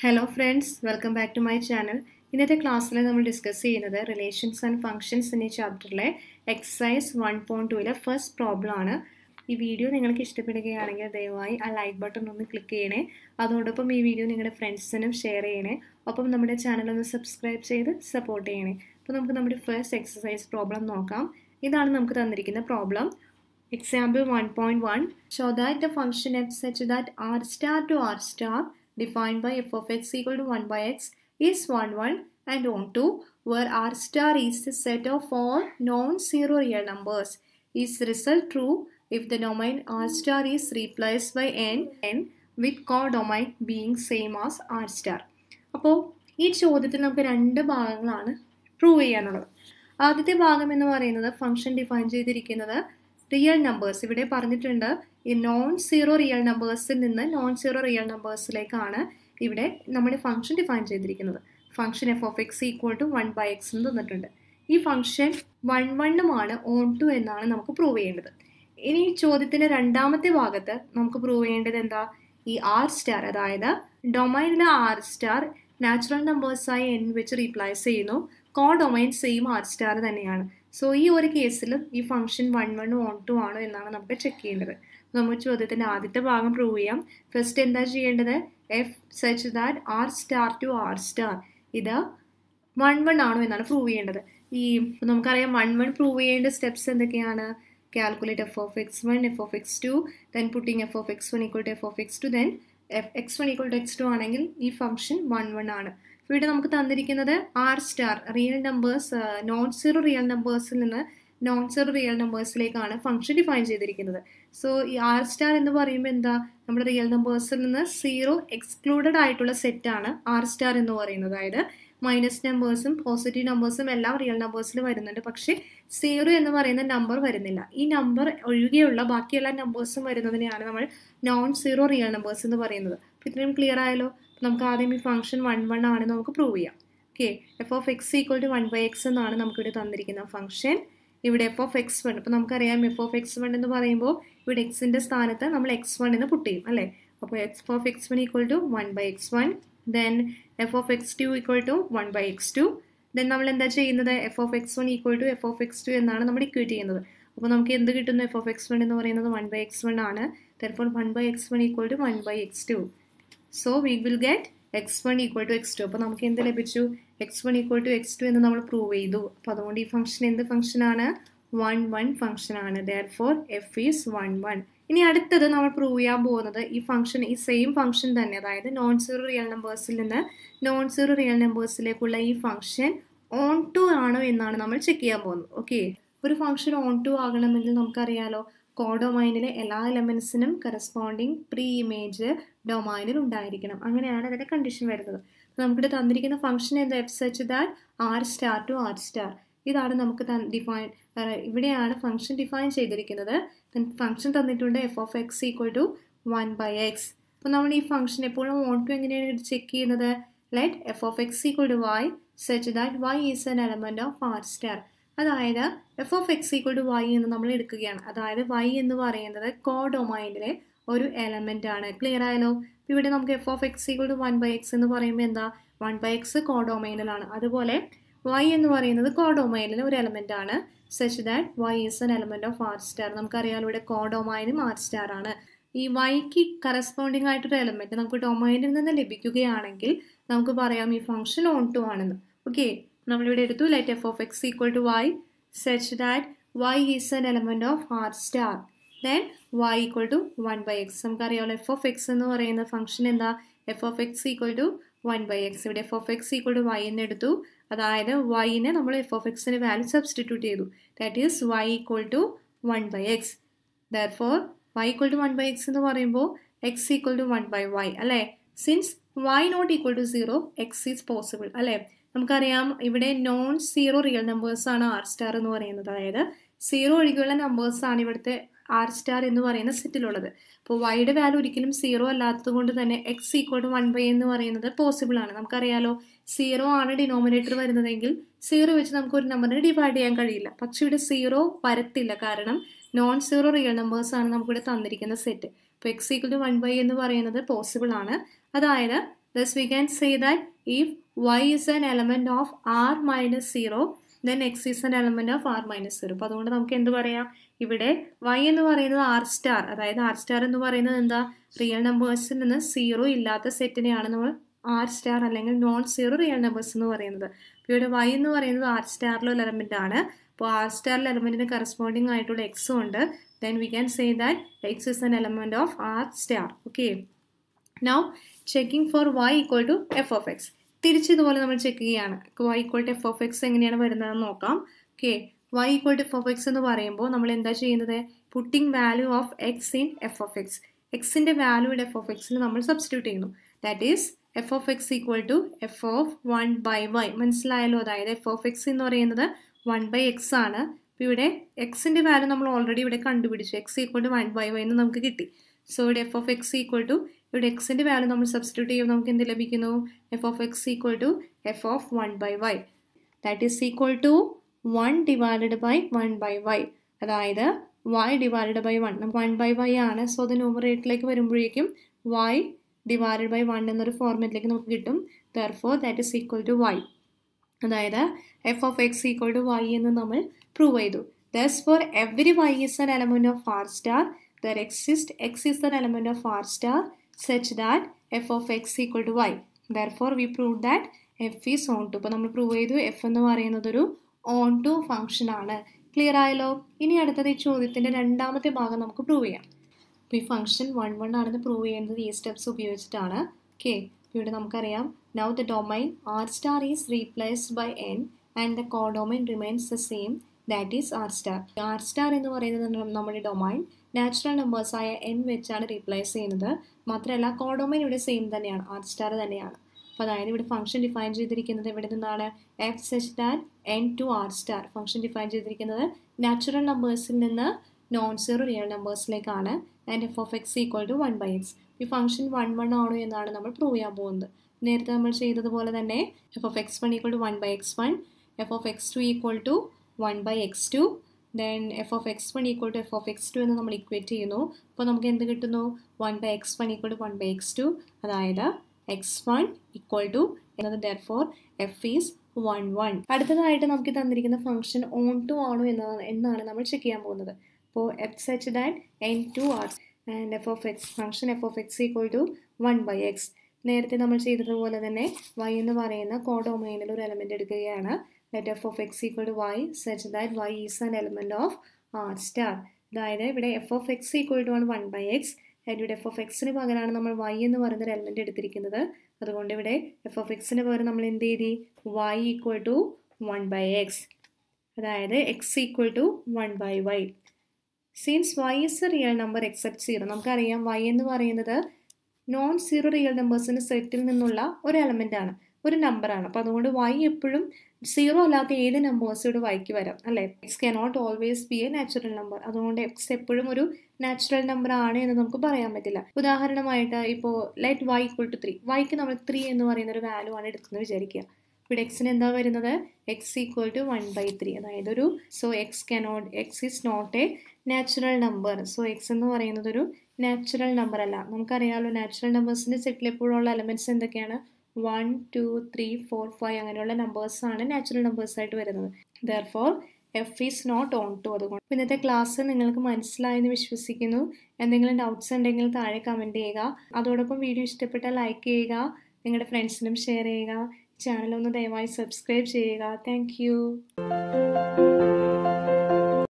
Hello friends welcome back to my channel ഇന്നത്തെ ക്ലാസ്സിൽ നമ്മൾ ഡിസ്കസ് ചെയ്യുന്നത് റിലേഷൻസ് ആൻഡ് ഫങ്ഷൻസ് എന്നീ ചാപ്റ്ററിലെ എക്സസൈസ് വൺ പോയിൻറ്റ് ടുവിലെ ഫസ്റ്റ് പ്രോബ്ലം ആണ് ഈ വീഡിയോ നിങ്ങൾക്ക് ഇഷ്ടപ്പെടുകയാണെങ്കിൽ ദയവായി ആ ലൈക്ക് ബട്ടൺ ഒന്ന് ക്ലിക്ക് ചെയ്യണേ അതോടൊപ്പം ഈ വീഡിയോ നിങ്ങളുടെ ഫ്രണ്ട്സിനും ഷെയർ ചെയ്യണേ ഒപ്പം നമ്മുടെ ചാനൽ ഒന്ന് സബ്സ്ക്രൈബ് ചെയ്ത് സപ്പോർട്ട് ചെയ്യണേ അപ്പോൾ നമുക്ക് നമ്മുടെ ഫസ്റ്റ് എക്സസൈസ് പ്രോബ്ലം നോക്കാം ഇതാണ് നമുക്ക് തന്നിരിക്കുന്ന problem example one point one show that a function F such that R star to R star defined by f of x equal to 1 by x is 1 1 and 1 2 where r star is the set of all non-zero real numbers. Is result true if the domain r star is replaced by n, n with codomain being same as r star. അപ്പോൾ ഈ ചോദ്യത്തിൽ നമുക്ക് രണ്ട് ഭാഗങ്ങളാണ് prove ചെയ്യാനുള്ളത് ആദ്യത്തെ ഭാഗം എന്ന് പറയുന്നത് ഫംഗ്ഷൻ ഡിഫൈൻ ചെയ്തിരിക്കുന്നത് റിയൽ നമ്പേഴ്സ് ഇവിടെ പറഞ്ഞിട്ടുണ്ട് ഈ നോൺ സീറോ റിയൽ നമ്പേഴ്സിൽ നിന്ന് നോൺ സീറോ റിയൽ നമ്പേഴ്സിലേക്കാണ് ഇവിടെ നമ്മൾ ഫംഗ്ഷൻ ഡിഫൈൻ ചെയ്തിരിക്കുന്നത് function F of X equal to one by X എന്ന് തന്നിട്ടുണ്ട് ഈ ഫംഗ്ഷൻ വൺ വണ്ണുമാണ് ഓൺ ടു എന്നാണ് നമുക്ക് പ്രൂവ് ചെയ്യേണ്ടത് ഇനി ഈ ചോദ്യത്തിൻ്റെ രണ്ടാമത്തെ ഭാഗത്ത് നമുക്ക് പ്രൂവ് ചെയ്യേണ്ടത് എന്താ ഈ ആർ സ്റ്റാർ അതായത് ഡൊമൈനിലെ ആർ സ്റ്റാർ നാച്ചുറൽ നമ്പേഴ്സായി എൻ വെച്ച് റീപ്ലേസ് ചെയ്യുന്നു codomain same R star തന്നെയാണ് സോ ഈ ഒരു കേസിലും ഈ ഫംഗ്ഷൻ വൺ വണ്ണും ഓൺ ടു ആണോ എന്നാണ് നമുക്ക് ചെക്ക് ചെയ്യേണ്ടത് നമുക്ക് ചോദ്യത്തിൻ്റെ ആദ്യത്തെ ഭാഗം പ്രൂവ് ചെയ്യാം ഫസ്റ്റ് എന്താ ചെയ്യേണ്ടത് F such that R star to R star ഇത് വൺ വൺ ആണോ എന്നാണ് പ്രൂവ് ചെയ്യേണ്ടത് ഈ നമുക്കറിയാം വൺ വൺ പ്രൂവ് ചെയ്യേണ്ട സ്റ്റെപ്സ് എന്തൊക്കെയാണ് calculate F of X one F of X two then putting F of X one equal to F of X two then F X one equal to X two ആണെങ്കിൽ ഈ function one one ആണ് ഇവിടെ നമുക്ക് തന്നിരിക്കുന്നത് R star real numbers non zero real നമ്പേഴ്സിൽ നിന്ന് non zero real നമ്പേഴ്സിലേക്കാണ് function define ചെയ്തിരിക്കുന്നത് സോ ഈ ആർ സ്റ്റാർ എന്ന് പറയുമ്പോൾ എന്താ നമ്മുടെ റിയൽ നമ്പേഴ്സിൽ നിന്ന് സീറോ എക്സ്ക്ലൂഡഡ് ആയിട്ടുള്ള സെറ്റാണ് ആർ സ്റ്റാർ എന്ന് പറയുന്നത് അതായത് മൈനസ് നമ്പേഴ്സും പോസിറ്റീവ് നമ്പേഴ്സും എല്ലാം റിയൽ നമ്പേഴ്സിൽ വരുന്നുണ്ട് പക്ഷേ സീറോ എന്ന് പറയുന്ന നമ്പർ വരുന്നില്ല ഈ നമ്പർ ഒഴികെയുള്ള ബാക്കിയുള്ള നമ്പേഴ്സും വരുന്നതിനെയാണ് നമ്മൾ നോൺ സീറോ റിയൽ നമ്പേഴ്സ് എന്ന് പറയുന്നത് ഇത്രയും ക്ലിയർ ആയാലോ നമുക്ക് ആദ്യം ഈ ഫംഗ്ഷൻ വൺ വൺ ആണെന്ന് നമുക്ക് പ്രൂവ് ചെയ്യാം okay F of X equal to one by X എന്നാണ് നമുക്കിവിടെ തന്നിരിക്കുന്ന ഫംഗ്ഷൻ ഇവിടെ എഫ് ഓഫ് എക്സ് വൺ അപ്പോൾ നമുക്കറിയാം എഫ് ഓഫ് എക്സ് വൺ എന്ന് പറയുമ്പോൾ ഇവിടെ എക്സിൻ്റെ സ്ഥാനത്ത് നമ്മൾ എക്സ് വൺ എന്ന് പുട്ട് ചെയ്യും അല്ലേ അപ്പോൾ F of X one equal to one by X one then F of X two equal to one by X two then നമ്മൾ എന്താ ചെയ്യുന്നത് F of X one equal to F of X two എന്നാണ് നമ്മൾ equate ചെയ്യുന്നത് അപ്പോൾ നമുക്ക് എന്ത് കിട്ടുന്നു എഫ് ഓഫ് എക്സ് വൺ എന്ന് പറയുന്നത് വൺ ബൈ എക്സ് വൺ ആണ് therefore one by X one equal to one by X two so we will get X one equal to X two അപ്പോൾ നമുക്ക് എന്ത് ലഭിച്ചു X one equal to X two എന്ന് നമ്മൾ prove ചെയ്തു അപ്പോൾ അതുകൊണ്ട് ഈ ഫംഗ്ഷൻ എന്ത് ഫംഗ്ഷനാണ് വൺ വൺ ഫംഗ്ഷൻ ആണ് therefore F is one one ഇനി അടുത്തത് നമ്മൾ പ്രൂവ് ചെയ്യാൻ പോകുന്നത് ഈ ഫംഗ്ഷൻ ഈ സെയിം ഫംഗ്ഷൻ തന്നെ അതായത് നോൺ സീറോ റിയൽ നമ്പേഴ്സിൽ നിന്ന് നോൺ സീറോ റിയൽ നമ്പേഴ്സിലേക്കുള്ള ഈ ഫംഗ്ഷൻ ഓൺ ടു ആണോ എന്നാണ് നമ്മൾ ചെക്ക് ചെയ്യാൻ പോകുന്നത് ഓക്കെ ഒരു ഫംഗ്ഷൻ ഓൺ ടു ആകണമെങ്കിൽ നമുക്കറിയാലോ കോഡോമൈനിലെ എല്ലാ എലമെൻസിനും കറസ്പോണ്ടിങ് പ്രീ ഇമേജ് ഡൊമൈനിൽ ഉണ്ടായിരിക്കണം അങ്ങനെയാണ് അതിൻ്റെ കണ്ടീഷൻ വരുന്നത് നമുക്കിവിടെ തന്നിരിക്കുന്ന ഫംഗ്ഷൻ എന്ത് F such that R star to R star ഇതാണ് നമുക്ക് ഡിഫൈൻ ഇവിടെയാണ് ഫംഗ്ഷൻ ഡിഫൈൻ ചെയ്തിരിക്കുന്നത് ഫംഗ്ഷൻ തന്നിട്ടുണ്ട് F of X equal to one by X അപ്പോൾ നമ്മൾ ഈ ഫംഗ്ഷൻ എപ്പോഴും ഓൺ ടു എങ്ങനെയാണ് ചെക്ക് ചെയ്യുന്നത് let F of X equal to Y such that Y is an element of R star അതായത് F of X equal to Y എന്ന് നമ്മൾ എടുക്കുകയാണ് അതായത് വൈ എന്ന് പറയുന്നത് കോ ഡൊമൈനിലെ ഒരു എലമെൻ്റ് ആണ് ക്ലിയർ ആയാലോ ഇവിടെ നമുക്ക് F of X equal to one by X എന്ന് പറയുമ്പോൾ എന്താ വൺ ബൈ എക്സ് കോ ഡൊമൈനിലാണ് അതുപോലെ വൈ എന്ന് പറയുന്നത് കോ ഡൊമൈനിലെ ഒരു എലമെൻ്റ് ആണ് such that Y is an element of R star നമുക്കറിയാം ഇവിടെ കോ ഡൊമൈനും ആർ സ്റ്റാർ ആണ് ഈ വൈക്ക് കറസ്പോണ്ടിങ് ആയിട്ടൊരു എലമെൻറ്റ് നമുക്ക് ഡൊമൈനിൽ നിന്ന് ലഭിക്കുകയാണെങ്കിൽ നമുക്ക് പറയാം ഈ ഫംഗ്ഷൻ ഓൺ ടു ആണെന്ന് ഓക്കെ നമ്മളിവിടെ എടുത്തു let f of X equal to y such that Y is an element of R star then y equal to one by x നമുക്കറിയാമല്ലോ എഫ് ഓഫ് എക്സ് എന്ന് പറയുന്ന ഫംഗ്ഷൻ എന്താ f of X equal to one by x ഇവിടെ f of X equal to Y എന്ന് എടുത്തു അതായത് വൈനെ നമ്മൾ എഫ് ഓഫ് എക്സിന് വാല്യൂ സബ്സ്റ്റിറ്റ്യൂട്ട് ചെയ്തു that is Y equal to one by x therefore y equal to one by X എന്ന് പറയുമ്പോൾ x equal to one by y അല്ലേ since y not equal to zero x is possible അല്ലേ നമുക്കറിയാം ഇവിടെ non zero real നമ്പേഴ്സാണ് R star എന്ന് പറയുന്നത് അതായത് സീറോ ഒഴികെയുള്ള നമ്പേഴ്സാണ് ഇവിടുത്തെ ആർ സ്റ്റാർ എന്ന് പറയുന്ന സെറ്റിലുള്ളത് അപ്പോൾ വൈയുടെ വാല്യൂ ഒരിക്കലും സീറോ അല്ലാത്തത് കൊണ്ട് തന്നെ x equal to one by എന്ന് പറയുന്നത് പോസിബിൾ ആണ് നമുക്കറിയാലോ സീറോ ആണ് ഡിനോമിനേറ്റർ വരുന്നതെങ്കിൽ സീറോ വെച്ച് നമുക്ക് ഒരു നമ്പറിന് ഡിവൈഡ് ചെയ്യാൻ കഴിയില്ല പക്ഷെ ഇവിടെ സീറോ വരത്തില്ല കാരണം നോൺ സീറോ റിയൽ നമ്പേഴ്സാണ് നമുക്കിവിടെ തന്നിരിക്കുന്ന സെറ്റ് അപ്പോൾ x equal to one by എന്ന് പറയുന്നത് പോസിബിൾ ആണ് അതായത് thus we can say that if y is an element of R minus zero then x is an element of R minus zero അപ്പോൾ അതുകൊണ്ട് നമുക്ക് എന്ത് പറയാം ഇവിടെ വൈ എന്ന് പറയുന്നത് ആർ സ്റ്റാർ അതായത് ആർ സ്റ്റാർ എന്ന് പറയുന്നത് എന്താ റിയൽ നമ്പേഴ്സിൽ നിന്ന് സീറോ ഇല്ലാത്ത സെറ്റിനെയാണ് നമ്മൾ ആർ സ്റ്റാർ അല്ലെങ്കിൽ നോൺ സീറോ റിയൽ നമ്പേഴ്സ് എന്ന് പറയുന്നത് അപ്പോൾ ഇവിടെ വൈ എന്ന് പറയുന്നത് ആർ സ്റ്റാറിലുള്ള എലമെൻ്റ് ആണ് അപ്പോൾ ആർ സ്റ്റാറിലെ എലമെൻറ്റിന് കറസ്പോണ്ടിങ് ആയിട്ടുള്ള എക്സും ഉണ്ട് then we can say that x is an element of R star okay now checking for y equal to F of x തിരിച്ച് ഇതുപോലെ നമ്മൾ ചെക്ക് ചെയ്യുകയാണ് y equal to F of x എങ്ങനെയാണ് വരുന്നതെന്ന് നോക്കാം okay y equal to F of x എന്ന് പറയുമ്പോൾ നമ്മൾ എന്താ ചെയ്യുന്നത് putting value of x in f of x എക്സിൻ്റെ വാല്യൂഡ് എഫ് ഓഫ് എക്സിന് നമ്മൾ സബ്സ്റ്റിറ്റ്യൂട്ട് ചെയ്യുന്നു that is F of X equal to F of one by y മനസ്സിലായല്ലോ അതായത് എഫ് ഓഫ് എക്സ് എന്ന് പറയുന്നത് വൺ ബൈ എക്സ് ആണ് അപ്പോൾ ഇവിടെ എക്സിൻ്റെ വാല്യൂ നമ്മൾ ഓൾറെഡി ഇവിടെ കണ്ടുപിടിച്ചു x equal to one by y എന്ന് നമുക്ക് കിട്ടി സോ ഇവിടെ f of X equal to ഇവിടെ എക്സിൻ്റെ വാല്യൂ നമ്മൾ സബ്സ്റ്റിറ്റ്യൂട്ട് ചെയ്യുമ്പോൾ നമുക്ക് എന്ത് ലഭിക്കുന്നു f of X equal to F of one by y that is equal to one divided by one by y അതായത് വൈ ഡിവൈഡഡ് ബൈ വൺ നമുക്ക് one by y ആണ് സോ അത് ന്യൂമറേറ്ററിലേക്ക് വരുമ്പോഴേക്കും വൈ ഡിവൈഡഡ് ബൈ വൺ എന്നൊരു ഫോർമാറ്റിലേക്ക് നമുക്ക് കിട്ടും therefore that is equal to y അതായത് F of X equal to Y എന്ന് നമ്മൾ പ്രൂവ് ചെയ്തു therefore every y is an element of R star there exist x is an element of R star such that f of x equal to y. Therefore, we proved that f is on to. ഇപ്പോൾ നമ്മൾ prove ചെയ്തു F എന്ന് പറയുന്നത് ഒരു onto function ആണ് clear ആയല്ലോ ഇനി അടുത്തത് ഈ ചോദ്യത്തിൻ്റെ രണ്ടാമത്തെ ഭാഗം നമുക്ക് പ്രൂവ് ചെയ്യാം അപ്പോൾ ഈ ഫംഗ്ഷൻ വൺ വൺ ആണെന്ന് പ്രൂവ് ചെയ്യുന്നത് ഈ സ്റ്റെപ്സ് ഉപയോഗിച്ചിട്ടാണ് ഓക്കെ ഇവിടെ നമുക്കറിയാം now the domain R star is replaced by N and the co domain remains the same that is R star R star എന്ന് പറയുന്നത് നമ്മുടെ ഡൊമൈൻ നാച്ചുറൽ നമ്പേഴ്സായ എൻ വെച്ചാണ് റീപ്ലേസ് ചെയ്യുന്നത് മാത്രമല്ല കോഡോമൈൻ ഇവിടെ സെയിം തന്നെയാണ് ആർ സ്റ്റാർ തന്നെയാണ് അപ്പോൾ അതായത് ഇവിടെ ഫംഗ്ഷൻ ഡിഫൈൻ ചെയ്തിരിക്കുന്നത് ഇവിടെ നിന്നാണ് f such that N to R star function define ചെയ്തിരിക്കുന്നത് നാച്ചുറൽ നമ്പേഴ്സിൽ നിന്ന് നോൺ സീറോ റിയൽ നമ്പേഴ്സിലേക്കാണ് and f of X equal to one by x ഈ ഫംഗ്ഷൻ വൺ വൺ ആണോ എന്നാണ് നമ്മൾ പ്രൂവ് ചെയ്യാൻ പോകുന്നത് നേരത്തെ നമ്മൾ ചെയ്തതുപോലെ തന്നെ f of X one equal to one by X one F of X two equal to one by X two then F of X one equal to F of X two എന്ന് നമ്മൾ equate ചെയ്യുന്നു അപ്പോൾ നമുക്ക് എന്ത് കിട്ടുന്നു one by X one equal to one by X two അതായത് x one equal to എന്നത് therefore F is one one അടുത്തതായിട്ട് നമുക്ക് തന്നിരിക്കുന്ന ഫംഗ്ഷൻ ഓൺ ടു ആണോ എന്നാണ് എന്നാണ് നമ്മൾ ചെക്ക് ചെയ്യാൻ പോകുന്നത് അപ്പോൾ f such that N to R's and f of x function F of X equal to one by x നേരത്തെ നമ്മൾ ചെയ്തതുപോലെ തന്നെ വൈ എന്ന് പറയുന്ന കോഡോമൈനിൽ ഒരു എലമെൻ്റ് എടുക്കുകയാണ് let f of X equal to y such that Y is an element of R star അതായത് ഇവിടെ f of X equal to ആണ് വൺ ബൈ എക്സ് ആൻഡ് ഇവിടെ എഫ് ഓഫ് എക്സിന് പകരമാണ് നമ്മൾ വൈ എന്ന് പറയുന്ന ഒരു എലമെൻറ്റ് എടുത്തിരിക്കുന്നത് അതുകൊണ്ട് ഇവിടെ എഫ് ഓഫ് എക്സിന് പകരം നമ്മൾ എന്ത് ചെയ്തി y equal to one by x അതായത് x equal to one by y since y is a real number except zero നമുക്കറിയാം വൈ എന്ന് പറയുന്നത് നോൺ സീറോ റിയൽ നമ്പേഴ്സിൻ്റെ സെറ്റിൽ നിന്നുള്ള ഒരു എലമെൻ്റ് ആണ് ഒരു നമ്പറാണ് അപ്പോൾ അതുകൊണ്ട് വൈ എപ്പോഴും സീറോ അല്ലാത്ത ഏത് നമ്പേഴ്സ് ഇവിടെ വൈക്ക് വരാം അല്ലേ x cannot always be a natural number അതുകൊണ്ട് എക്സ് എപ്പോഴും ഒരു നാച്ചുറൽ നമ്പർ ആണ് എന്ന് നമുക്ക് പറയാൻ പറ്റില്ല ഉദാഹരണമായിട്ട് ഇപ്പോൾ let y equal to three വൈക്ക് നമ്മൾ ത്രീ എന്ന് പറയുന്ന ഒരു വാല്യൂ ആണ് എടുക്കുന്നത് വിചാരിക്കുക ഇവിടെ എക്സിന് എന്താ വരുന്നത് x equal to one by three അതായത് ഒരു so x cannot x is not a natural number so x എന്ന് പറയുന്നത് ഒരു നാച്ചുറൽ നമ്പർ അല്ല നമുക്കറിയാമല്ലോ നാച്ചുറൽ നമ്പേഴ്സിൻ്റെ സെറ്റിൽ എപ്പോഴുള്ള എലമെൻറ്റ്സ് എന്തൊക്കെയാണ് one two three four five അങ്ങനെയുള്ള നമ്പേഴ്സാണ് നാച്ചുറൽ നമ്പേഴ്സായിട്ട് വരുന്നത് therefore F is not onto അതുകൊണ്ട് ഇന്നത്തെ ക്ലാസ് നിങ്ങൾക്ക് മനസ്സിലായെന്ന് വിശ്വസിക്കുന്നു എന്തെങ്കിലും ഡൗട്ട്സ് ഉണ്ടെങ്കിൽ താഴെ കമൻറ്റ് ചെയ്യുക അതോടൊപ്പം വീഡിയോ ഇഷ്ടപ്പെട്ടാൽ ലൈക്ക് ചെയ്യുക നിങ്ങളുടെ ഫ്രണ്ട്സിനും ഷെയർ ചെയ്യുക ഒന്ന് ദയവായി സബ്സ്ക്രൈബ് ചെയ്യുക താങ്ക്